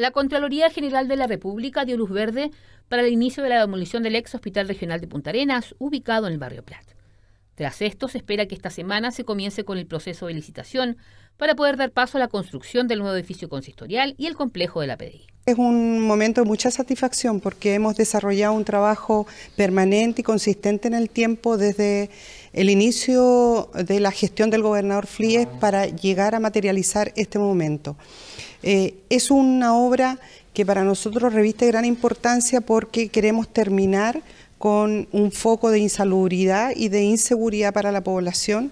La Contraloría General de la República dio luz verde para el inicio de la demolición del ex Hospital Regional de Punta Arenas, ubicado en el barrio Plat. Tras esto, se espera que esta semana se comience con el proceso de licitación para poder dar paso a la construcción del nuevo edificio consistorial y el complejo de la PDI. Es un momento de mucha satisfacción porque hemos desarrollado un trabajo permanente y consistente en el tiempo desde el inicio de la gestión del gobernador Flies ah. para llegar a materializar este momento. Eh, es una obra que para nosotros reviste gran importancia porque queremos terminar con un foco de insalubridad y de inseguridad para la población.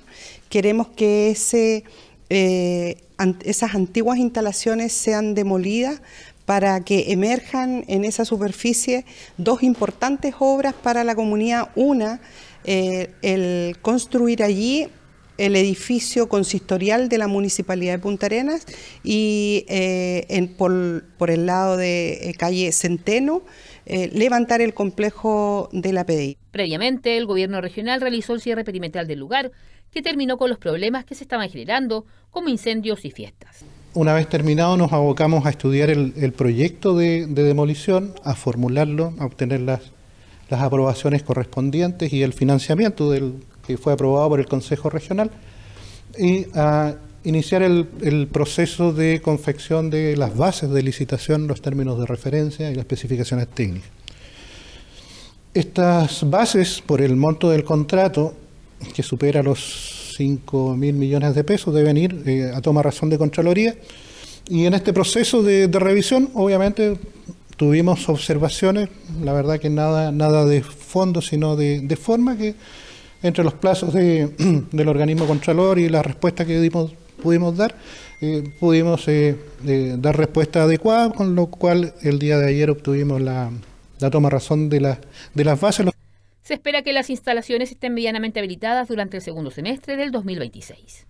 Queremos que ese, eh, esas antiguas instalaciones sean demolidas para que emerjan en esa superficie dos importantes obras para la comunidad. Una, eh, el construir allí el edificio consistorial de la Municipalidad de Punta Arenas y eh, por, el lado de eh, calle Centeno levantar el complejo de la PDI. Previamente, el gobierno regional realizó el cierre perimetral del lugar, que terminó con los problemas que se estaban generando, como incendios y fiestas una vez terminado nos abocamos a estudiar el, proyecto de, demolición, a formularlo, a obtener las, las aprobaciones correspondientes y el financiamiento del, que fue aprobado por el Consejo Regional y a iniciar el, proceso de confección de las bases de licitación, los términos de referencia y las especificaciones técnicas. Estas bases, por el monto del contrato, que supera los 5 mil millones de pesos, deben ir eh, a toma razón de Contraloría. Y en este proceso de, revisión, obviamente, tuvimos observaciones, la verdad que nada, nada de fondo, sino de, forma que entre los plazos de, del organismo Contralor y la respuesta que pudimos dar, eh, pudimos eh, dar respuesta adecuada, con lo cual el día de ayer obtuvimos la, la toma razón de, de las bases. Se espera que las instalaciones estén medianamente habilitadas durante el segundo semestre del 2026.